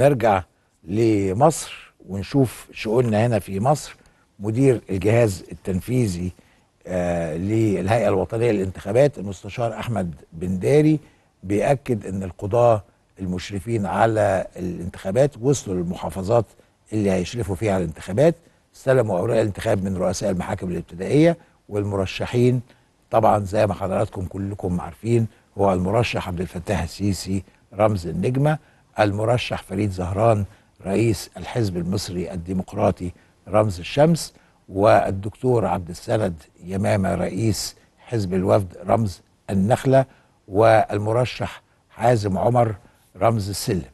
نرجع لمصر ونشوف شؤوننا هنا في مصر مدير الجهاز التنفيذي آه للهيئه الوطنيه للانتخابات المستشار احمد بنداري بياكد ان القضاه المشرفين على الانتخابات وصلوا للمحافظات اللي هيشرفوا فيها على الانتخابات استلموا اوراق الانتخاب من رؤساء المحاكم الابتدائيه والمرشحين طبعا زي ما حضراتكم كلكم عارفين هو المرشح عبد الفتاح السيسي رمز النجمه المرشح فريد زهران رئيس الحزب المصري الديمقراطي رمز الشمس والدكتور عبد السند يمامه رئيس حزب الوفد رمز النخله والمرشح حازم عمر رمز السلم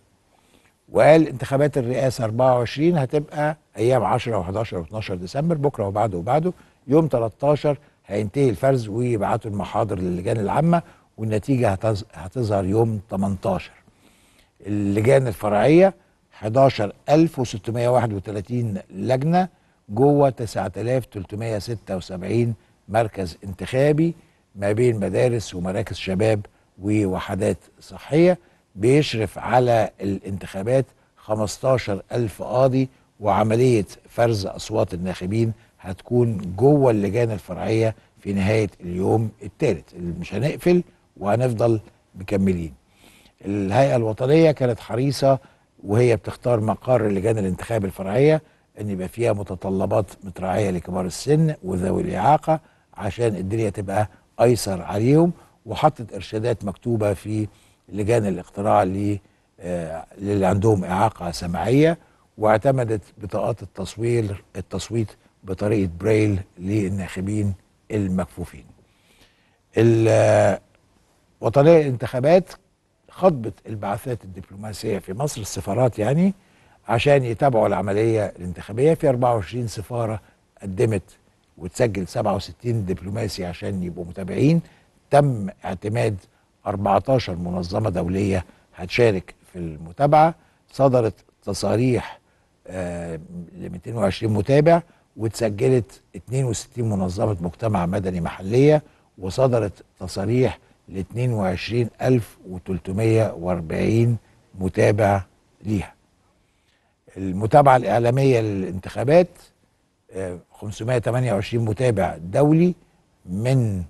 وقال انتخابات الرئاسه 24 هتبقى ايام 10 و11 و12 ديسمبر بكره وبعده وبعده يوم 13 هينتهي الفرز ويبعتوا المحاضر للجان العامه والنتيجه هتظهر يوم 18 اللجان الفرعيه 11631 لجنه جوه 9376 مركز انتخابي ما بين مدارس ومراكز شباب ووحدات صحيه بيشرف على الانتخابات 15000 قاضي وعمليه فرز اصوات الناخبين هتكون جوه اللجان الفرعيه في نهايه اليوم الثالث مش هنقفل وهنفضل مكملين الهيئه الوطنيه كانت حريصه وهي بتختار مقر لجان الانتخاب الفرعيه ان يبقى فيها متطلبات متراعيه لكبار السن وذوي الاعاقه عشان الدنيا تبقى ايسر عليهم وحطت ارشادات مكتوبه في لجان الاقتراع آه، للي عندهم اعاقه سمعيه واعتمدت بطاقات التصوير التصويت بطريقه برايل للناخبين المكفوفين. الوطنيه آه، الانتخابات خطبة البعثات الدبلوماسية في مصر السفارات يعني عشان يتابعوا العملية الانتخابية في 24 سفارة قدمت وتسجل 67 دبلوماسي عشان يبقوا متابعين تم اعتماد 14 منظمة دولية هتشارك في المتابعة صدرت تصاريح آه، ل 220 متابع وتسجلت 62 منظمة مجتمع مدني محلية وصدرت تصاريح ل 22340 متابع ليها المتابعة الإعلامية للانتخابات 528 آه، متابع دولي من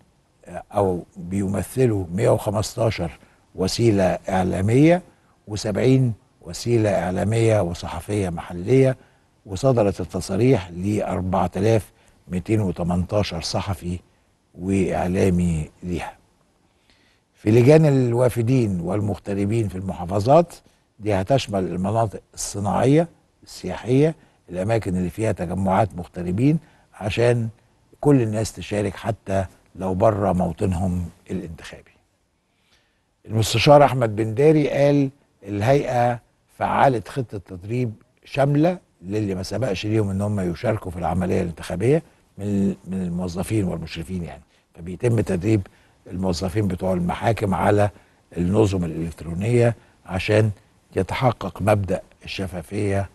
آه، أو بيمثلوا 115 وسيلة إعلامية و70 وسيلة إعلامية وصحفية محلية وصدرت التصاريح ل 4218 صحفي وإعلامي ليها في لجان الوافدين والمغتربين في المحافظات دي هتشمل المناطق الصناعية السياحية الأماكن اللي فيها تجمعات مغتربين عشان كل الناس تشارك حتى لو بره موطنهم الانتخابي المستشار أحمد بن داري قال الهيئة فعلت خطة تدريب شاملة للي ما سبقش ليهم ان هم يشاركوا في العملية الانتخابية من الموظفين والمشرفين يعني فبيتم تدريب الموظفين بتوع المحاكم على النظم الإلكترونية عشان يتحقق مبدأ الشفافية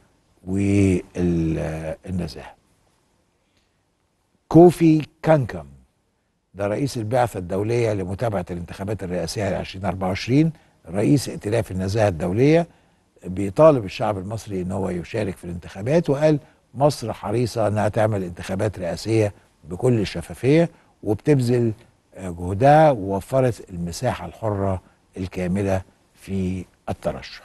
والنزاهة كوفي كانكم ده رئيس البعثة الدولية لمتابعة الانتخابات الرئاسية ل 2024 رئيس ائتلاف النزاهة الدولية بيطالب الشعب المصري ان هو يشارك في الانتخابات وقال مصر حريصة انها تعمل انتخابات رئاسية بكل شفافية وبتبذل جهدها ووفرت المساحة الحرة الكاملة في الترشح